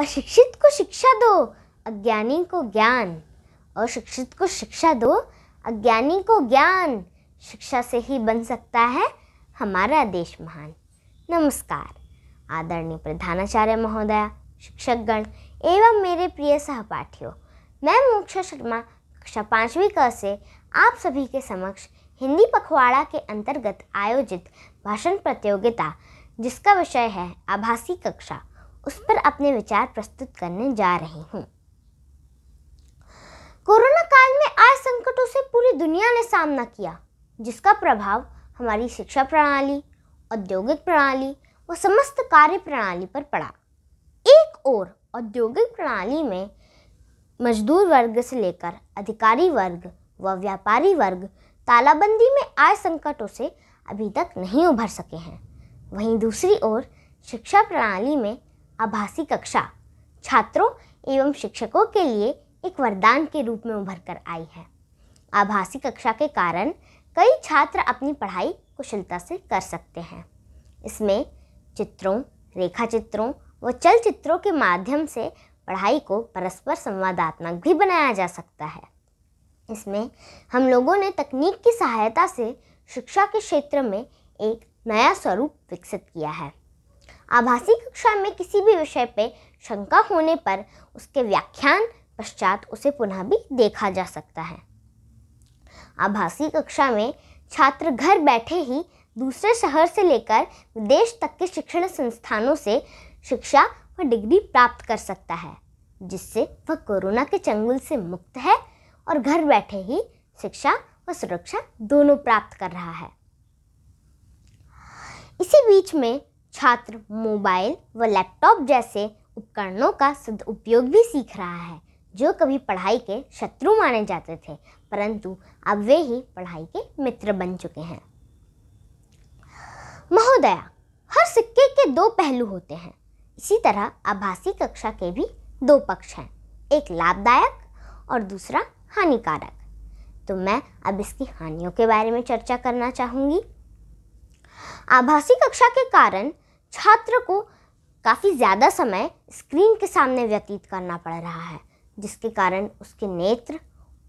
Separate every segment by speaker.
Speaker 1: अशिक्षित को शिक्षा दो अज्ञानी को ज्ञान अशिक्षित को शिक्षा दो अज्ञानी को ज्ञान शिक्षा से ही बन सकता है हमारा देश महान नमस्कार आदरणीय प्रधानाचार्य महोदया शिक्षकगण एवं मेरे प्रिय सहपाठियों मैं मोक्षा शर्मा कक्षा पाँचवीं क से आप सभी के समक्ष हिंदी पखवाड़ा के अंतर्गत आयोजित भाषण प्रतियोगिता जिसका विषय है आभासी कक्षा उस पर अपने विचार प्रस्तुत करने जा रही हूँ कोरोना काल में आए संकटों से पूरी दुनिया ने सामना किया जिसका प्रभाव हमारी शिक्षा प्रणाली औद्योगिक प्रणाली व समस्त कार्य प्रणाली पर पड़ा एक ओर औद्योगिक प्रणाली में मजदूर वर्ग से लेकर अधिकारी वर्ग व व्यापारी वर्ग तालाबंदी में आए संकटों से अभी तक नहीं उभर सके हैं वहीं दूसरी ओर शिक्षा प्रणाली में आभासी कक्षा छात्रों एवं शिक्षकों के लिए एक वरदान के रूप में उभर कर आई है आभासी कक्षा के कारण कई छात्र अपनी पढ़ाई कुशलता से कर सकते हैं इसमें चित्रों रेखा चित्रों व चलचित्रों के माध्यम से पढ़ाई को परस्पर संवादात्मक भी बनाया जा सकता है इसमें हम लोगों ने तकनीक की सहायता से शिक्षा के क्षेत्र में एक नया स्वरूप विकसित किया है आभासी कक्षा में किसी भी विषय पर शंका होने पर उसके व्याख्यान पश्चात उसे पुनः भी देखा जा सकता है आभासी कक्षा में छात्र घर बैठे ही दूसरे शहर से लेकर विदेश तक के शिक्षण संस्थानों से शिक्षा व डिग्री प्राप्त कर सकता है जिससे वह कोरोना के चंगुल से मुक्त है और घर बैठे ही शिक्षा व सुरक्षा दोनों प्राप्त कर रहा है इसी बीच में छात्र मोबाइल व लैपटॉप जैसे उपकरणों का सदुपयोग भी सीख रहा है जो कभी पढ़ाई के शत्रु माने जाते थे परंतु अब वे ही पढ़ाई के मित्र बन चुके हैं महोदया हर सिक्के के दो पहलू होते हैं इसी तरह आभासी कक्षा के भी दो पक्ष हैं एक लाभदायक और दूसरा हानिकारक तो मैं अब इसकी हानियों के बारे में चर्चा करना चाहूँगी आभासी कक्षा के कारण छात्र को काफ़ी ज़्यादा समय स्क्रीन के सामने व्यतीत करना पड़ रहा है जिसके कारण उसके नेत्र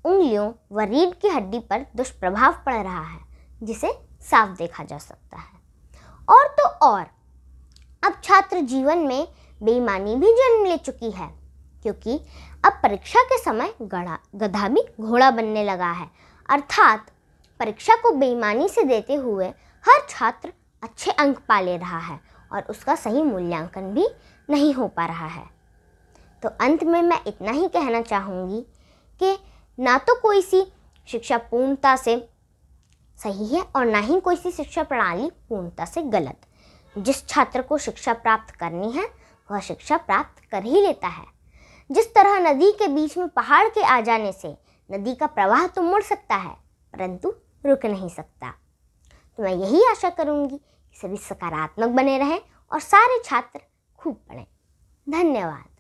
Speaker 1: उंगलियों व रीढ़ की हड्डी पर दुष्प्रभाव पड़ रहा है जिसे साफ देखा जा सकता है और तो और अब छात्र जीवन में बेईमानी भी जन्म ले चुकी है क्योंकि अब परीक्षा के समय गढ़ा गधा भी घोड़ा बनने लगा है अर्थात परीक्षा को बेईमानी से देते हुए हर छात्र अच्छे अंक पा ले रहा है और उसका सही मूल्यांकन भी नहीं हो पा रहा है तो अंत में मैं इतना ही कहना चाहूँगी कि ना तो कोई सी शिक्षा पूर्णता से सही है और ना ही कोई सी शिक्षा प्रणाली पूर्णता से गलत जिस छात्र को शिक्षा प्राप्त करनी है वह शिक्षा प्राप्त कर ही लेता है जिस तरह नदी के बीच में पहाड़ के आ जाने से नदी का प्रवाह तो मुड़ सकता है परंतु रुक नहीं सकता तो मैं यही आशा करूँगी सभी सकारात्मक बने रहें और सारे छात्र खूब पढ़ें धन्यवाद